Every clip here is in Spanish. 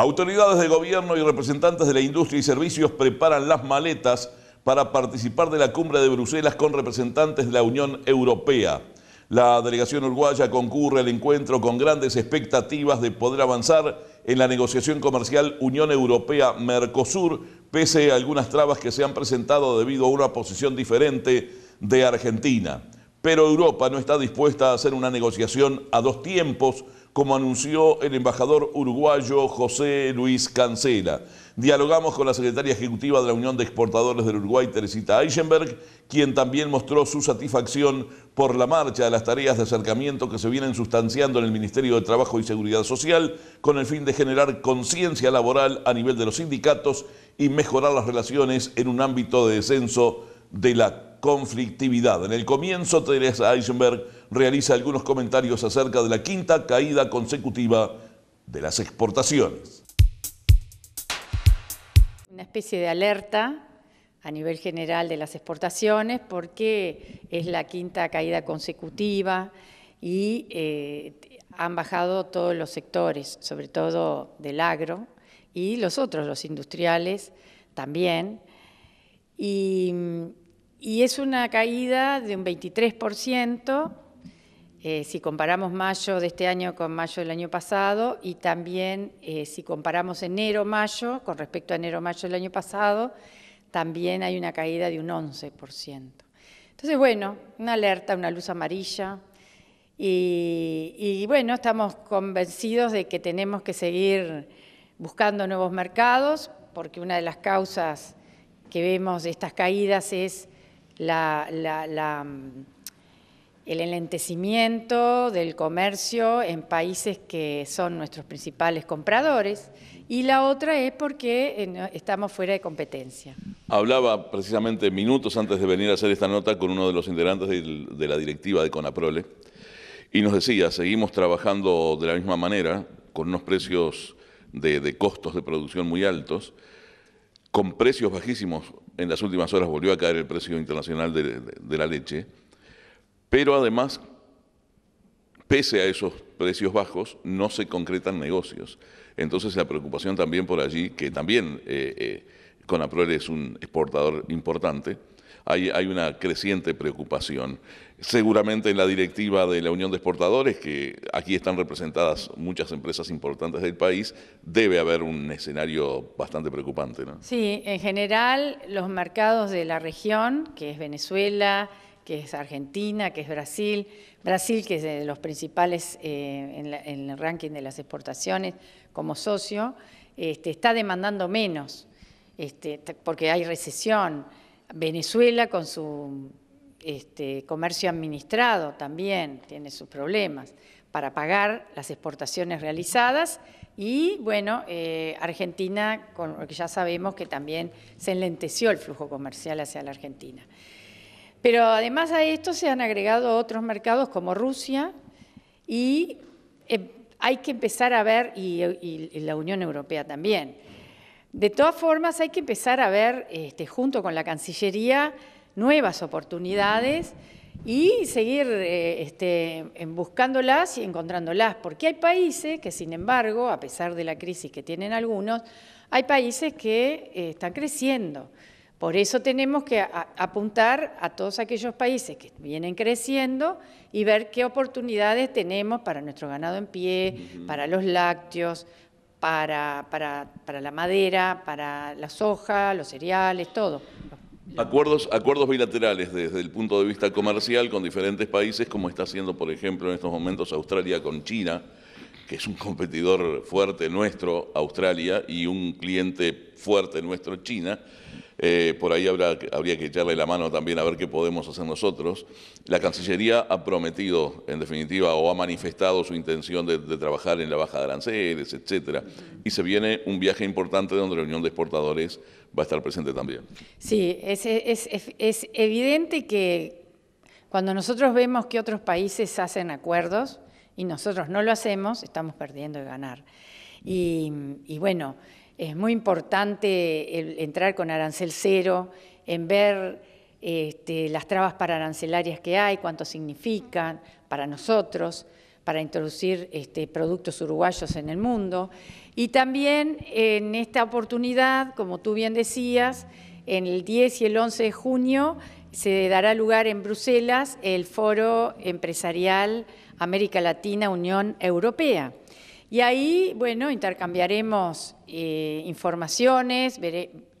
Autoridades de gobierno y representantes de la industria y servicios preparan las maletas para participar de la cumbre de Bruselas con representantes de la Unión Europea. La delegación uruguaya concurre al encuentro con grandes expectativas de poder avanzar en la negociación comercial Unión Europea-Mercosur, pese a algunas trabas que se han presentado debido a una posición diferente de Argentina. Pero Europa no está dispuesta a hacer una negociación a dos tiempos, como anunció el embajador uruguayo José Luis Cancela. Dialogamos con la secretaria ejecutiva de la Unión de Exportadores del Uruguay, Teresita Eichenberg, quien también mostró su satisfacción por la marcha de las tareas de acercamiento que se vienen sustanciando en el Ministerio de Trabajo y Seguridad Social con el fin de generar conciencia laboral a nivel de los sindicatos y mejorar las relaciones en un ámbito de descenso de la conflictividad. En el comienzo, Teresa Eisenberg realiza algunos comentarios acerca de la quinta caída consecutiva de las exportaciones. Una especie de alerta a nivel general de las exportaciones porque es la quinta caída consecutiva y eh, han bajado todos los sectores, sobre todo del agro y los otros, los industriales también. y es una caída de un 23% eh, si comparamos mayo de este año con mayo del año pasado y también eh, si comparamos enero-mayo con respecto a enero-mayo del año pasado, también hay una caída de un 11%. Entonces, bueno, una alerta, una luz amarilla. Y, bueno, estamos convencidos de que tenemos que seguir buscando nuevos mercados, porque una de las causas que vemos de estas caídas es la mm, el enlentecimiento del comercio en países que son nuestros principales compradores y la otra es porque eh, estamos fuera de competencia. Hablaba precisamente minutos antes de venir a hacer esta nota con uno de los integrantes de la directiva de Conaprole y nos decía, seguimos trabajando de la misma manera, con unos precios de, costos de producción muy altos, con precios bajísimos. En las últimas horas volvió a caer el precio internacional de la leche pero además, pese a esos precios bajos, no se concretan negocios. Entonces la preocupación también por allí, que también eh, eh es un exportador importante, hay, hay, una creciente preocupación. Seguramente en la directiva de la Unión de Exportadores, que aquí están representadas muchas empresas importantes del país, debe haber un escenario bastante preocupante. ¿no? Sí, en general los mercados de la región, que es Venezuela, que es Argentina, que es Brasil, Brasil que es de los principales eh, en, el ranking de las exportaciones como socio, este, está demandando menos, este, porque hay recesión. Venezuela con su este, comercio administrado también tiene sus problemas para pagar las exportaciones realizadas y bueno, eh, Argentina, con lo que ya sabemos que también se enlenteció el flujo comercial hacia la Argentina. Pero además a esto se han agregado otros mercados como Rusia y eh, hay que empezar a ver, y, la Unión Europea también. De todas formas, hay que empezar a ver, este, junto con la Cancillería, nuevas oportunidades y seguir eh, este, buscándolas y encontrándolas, porque hay países que, sin embargo, a pesar de la crisis que tienen algunos, hay países que eh, están creciendo. Por eso tenemos que apuntar a todos aquellos países que vienen creciendo y ver qué oportunidades tenemos para nuestro ganado en pie, para los lácteos, para, para, la madera, para la soja, los cereales, todo. Acuerdos, acuerdos bilaterales desde el punto de vista comercial con diferentes países, como está haciendo, por ejemplo, en estos momentos Australia con China, que es un competidor fuerte nuestro, Australia, y un cliente fuerte nuestro, China. Eh, por ahí habría que echarle la mano también a ver qué podemos hacer nosotros. La Cancillería ha prometido, en definitiva, o ha manifestado su intención de, trabajar en la baja de aranceles, etcétera. Y se viene un viaje importante donde la Unión de Exportadores va a estar presente también. Sí, es, evidente que cuando nosotros vemos que otros países hacen acuerdos y nosotros no lo hacemos, estamos perdiendo y ganar. y bueno, es muy importante entrar con arancel cero, en ver este, las trabas para arancelarias que hay, cuánto significan para nosotros, para introducir este, productos uruguayos en el mundo. Y también en esta oportunidad, como tú bien decías, en el 10 y el 11 de junio se dará lugar en Bruselas el Foro Empresarial América Latina Unión Europea. Y ahí, bueno, intercambiaremos eh, informaciones,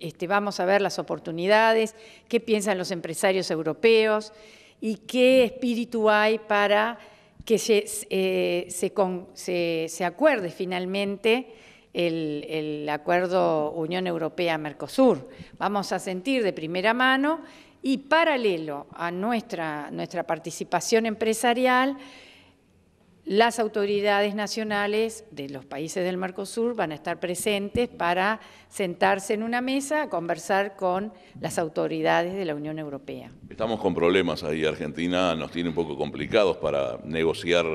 este, vamos a ver las oportunidades, qué piensan los empresarios europeos y qué espíritu hay para que eh, se, acuerde finalmente el, el acuerdo Unión Europea-Mercosur. Vamos a sentir de primera mano y paralelo a nuestra, nuestra participación empresarial, las autoridades nacionales de los países del Mercosur van a estar presentes para sentarse en una mesa a conversar con las autoridades de la Unión Europea. Estamos con problemas ahí. Argentina nos tiene un poco complicados para negociar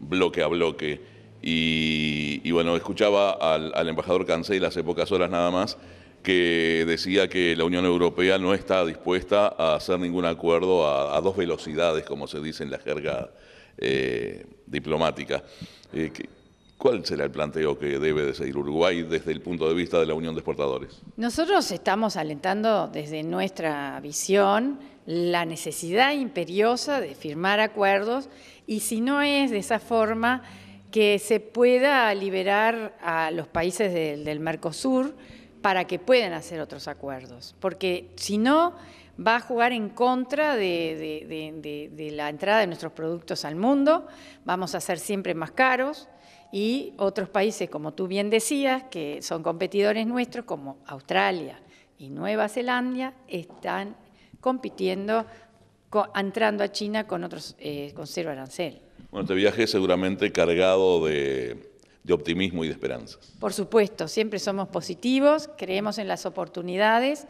bloque a bloque. Y, bueno, escuchaba al, embajador Cancel hace pocas horas nada más que decía que la Unión Europea no está dispuesta a hacer ningún acuerdo a, a dos velocidades, como se dice en la jerga eh, diplomática. Eh, ¿Cuál será el planteo que debe de seguir Uruguay desde el punto de vista de la Unión de Exportadores? Nosotros estamos alentando desde nuestra visión la necesidad imperiosa de firmar acuerdos y si no es de esa forma que se pueda liberar a los países del, del Mercosur para que puedan hacer otros acuerdos. Porque si no, va a jugar en contra de, la entrada de nuestros productos al mundo, vamos a ser siempre más caros y otros países, como tú bien decías, que son competidores nuestros, como Australia y Nueva Zelanda, están compitiendo, entrando a China con, otros, eh, cero arancel. Bueno, este viaje seguramente cargado de optimismo y de esperanza. Por supuesto, siempre somos positivos, creemos en las oportunidades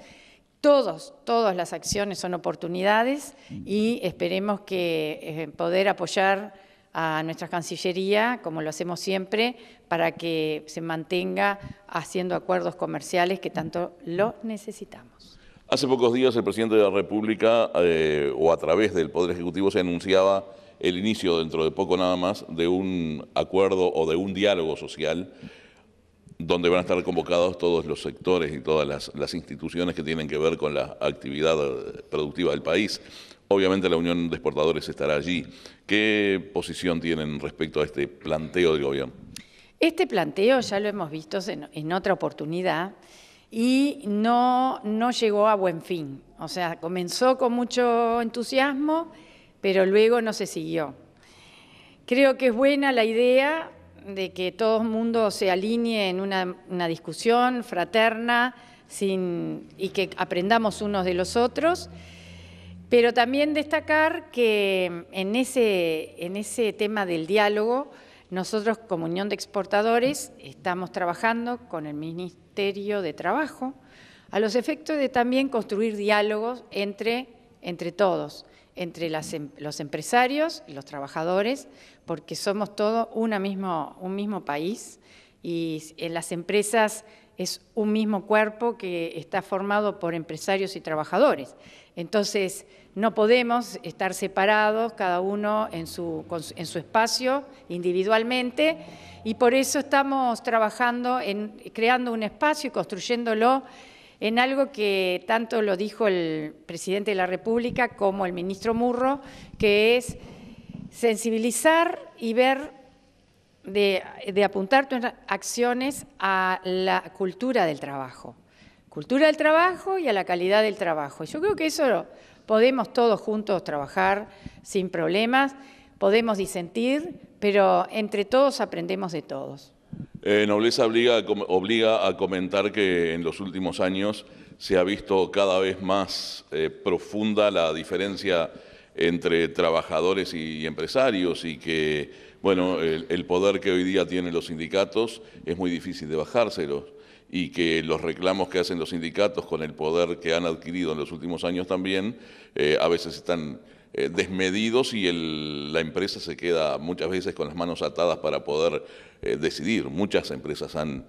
todas las acciones son oportunidades y esperemos que eh, poder apoyar a nuestra Cancillería, como lo hacemos siempre, para que se mantenga haciendo acuerdos comerciales que tanto lo necesitamos. Hace pocos días el presidente de la República, eh, o a través del Poder Ejecutivo, se anunciaba el inicio, dentro de poco nada más, de un acuerdo o de un diálogo social donde van a estar convocados todos los sectores y todas las, instituciones que tienen que ver con la actividad eh, productiva del país. Obviamente la Unión de Exportadores estará allí. ¿Qué posición tienen respecto a este planteo del gobierno? Este planteo ya lo hemos visto en, otra oportunidad y no, no llegó a buen fin. O sea, comenzó con mucho entusiasmo, pero luego no se siguió. Creo que es buena la idea, de que todo el mundo se alinee en una, discusión fraterna y que aprendamos unos de los otros, pero también destacar que en ese, en ese tema del diálogo, nosotros como Unión de Exportadores estamos trabajando con el Ministerio de Trabajo a los efectos de también construir diálogos entre entre todos, entre em, los empresarios y los trabajadores, porque somos todos un mismo país y en las empresas es un mismo cuerpo que está formado por empresarios y trabajadores. Entonces, no podemos estar separados, cada uno en su, en su espacio individualmente, y por eso estamos trabajando en creando un espacio y construyéndolo en algo que tanto lo dijo el presidente de la República como el ministro Murro, que es sensibilizar y ver, de, apuntar tus acciones a la cultura del trabajo. Cultura del trabajo y a la calidad del trabajo. Yo creo que eso podemos todos juntos trabajar sin problemas, podemos disentir, pero entre todos aprendemos de todos. Eh, nobleza obliga, obliga, a comentar que en los últimos años se ha visto cada vez más eh, profunda la diferencia entre trabajadores y empresarios y que, bueno, el, poder que hoy día tienen los sindicatos es muy difícil de bajárselos y que los reclamos que hacen los sindicatos con el poder que han adquirido en los últimos años también eh, a veces están eh, desmedidos y la empresa se queda muchas veces con las manos atadas para poder eh, decidir. Muchas empresas han,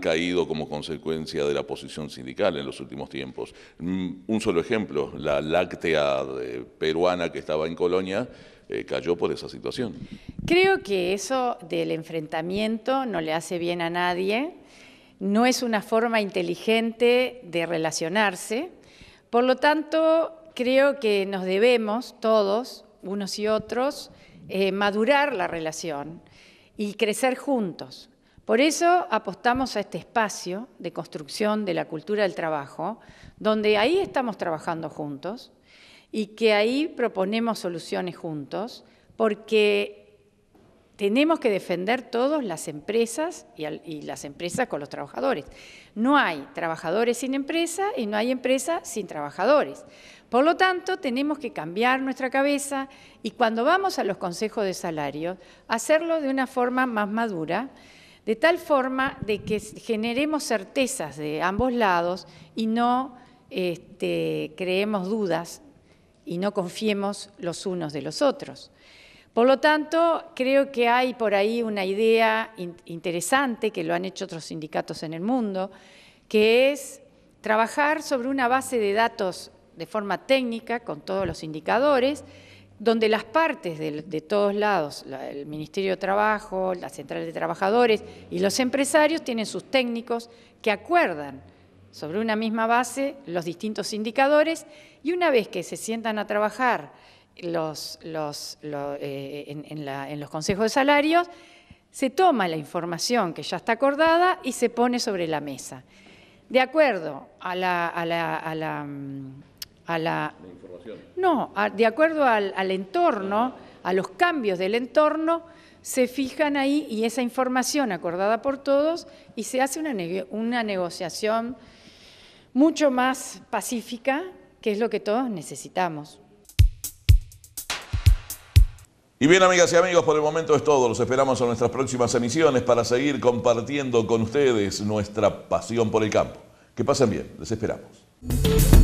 caído como consecuencia de la posición sindical en los últimos tiempos. Mm, un solo ejemplo, la láctea eh, peruana que estaba en Colonia cayó por esa situación. Creo que eso del enfrentamiento no le hace bien a nadie, no es una forma inteligente de relacionarse, por lo tanto creo que nos debemos todos, unos y otros, eh, madurar la relación y crecer juntos. Por eso apostamos a este espacio de construcción de la cultura del trabajo, donde ahí estamos trabajando juntos y que ahí proponemos soluciones juntos, porque tenemos que defender todos las empresas y, las empresas con los trabajadores. No hay trabajadores sin empresa y no hay empresa sin trabajadores. Por lo tanto, tenemos que cambiar nuestra cabeza y cuando vamos a los consejos de salario, hacerlo de una forma más madura, de tal forma de que generemos certezas de ambos lados y no este, creemos dudas y no confiemos los unos de los otros. Por lo tanto, creo que hay por ahí una idea interesante que lo han hecho otros sindicatos en el mundo, que es trabajar sobre una base de datos de forma técnica con todos los indicadores, donde las partes de, todos lados, el Ministerio de Trabajo, la Central de Trabajadores y los empresarios tienen sus técnicos que acuerdan sobre una misma base los distintos indicadores y una vez que se sientan a trabajar los, eh, en, los consejos de salarios, se toma la información que ya está acordada y se pone sobre la mesa. De acuerdo a la... Mm, información. No, de acuerdo al, entorno, a los cambios del entorno, se fijan ahí y esa información acordada por todos y se hace una negociación mucho más pacífica, que es lo que todos necesitamos. Y bien, amigas y amigos, por el momento es todo. Los esperamos en nuestras próximas emisiones para seguir compartiendo con ustedes nuestra pasión por el campo. Que pasen bien, les esperamos.